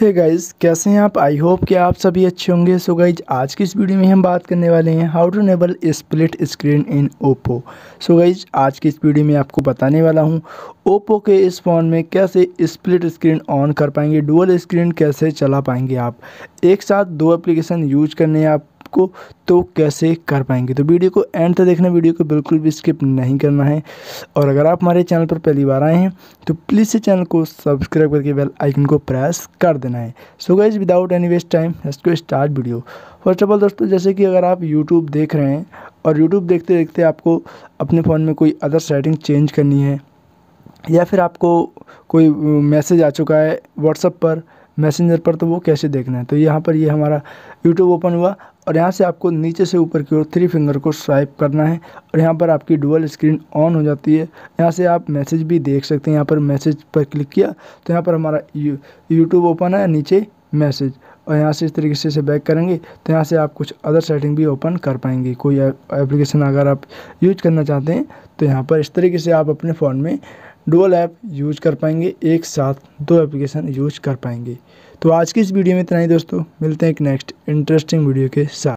हे hey guys कैसे हैं आप आई होप कि आप सभी अच्छे होंगे सो so गाइज आज की इस वीडियो में हम बात करने वाले हैं how to enable split screen in Oppo so guys आज की इस वीडियो में आपको बताने वाला हूं ओप्पो के इस फ़ोन में कैसे स्प्लिट स्क्रीन ऑन कर पाएंगे डुअल स्क्रीन कैसे चला पाएंगे आप एक साथ दो एप्लीकेशन यूज करने आप आपको तो कैसे कर पाएंगे तो वीडियो को एंड तक देखना वीडियो को बिल्कुल भी स्किप नहीं करना है और अगर आप हमारे चैनल पर पहली बार आए हैं तो प्लीज़ इस चैनल को सब्सक्राइब करके बेल आइकन को प्रेस कर देना है so guys without any waste time इसको start video first of all दोस्तों जैसे कि अगर आप यूट्यूब देख रहे हैं और यूट्यूब देखते देखते आपको अपने फ़ोन में कोई अदर सेटिंग चेंज करनी है या फिर आपको कोई मैसेज आ चुका है व्हाट्सअप पर मैसेंजर पर तो वो कैसे देखना है तो यहाँ पर ये हमारा यूट्यूब ओपन हुआ और यहाँ से आपको नीचे से ऊपर की ओर थ्री फिंगर को स्वाइप करना है और यहाँ पर आपकी डुअल स्क्रीन ऑन हो जाती है यहाँ से आप मैसेज भी देख सकते हैं यहाँ पर मैसेज पर क्लिक किया तो यहाँ पर हमारा यूट्यूब ओपन है नीचे मैसेज और यहाँ से इस तरीके से इसे बैक करेंगे तो यहाँ से आप कुछ अदर सेटिंग भी ओपन कर पाएंगे कोई एप्लीकेशन अगर आप यूज करना चाहते हैं तो यहाँ पर इस तरीके से आप अपने फ़ोन में डुअल ऐप यूज कर पाएंगे एक साथ दो एप्लीकेशन यूज कर पाएंगे तो आज की इस वीडियो में इतना ही दोस्तों मिलते हैं एक नेक्स्ट इंटरेस्टिंग वीडियो के साथ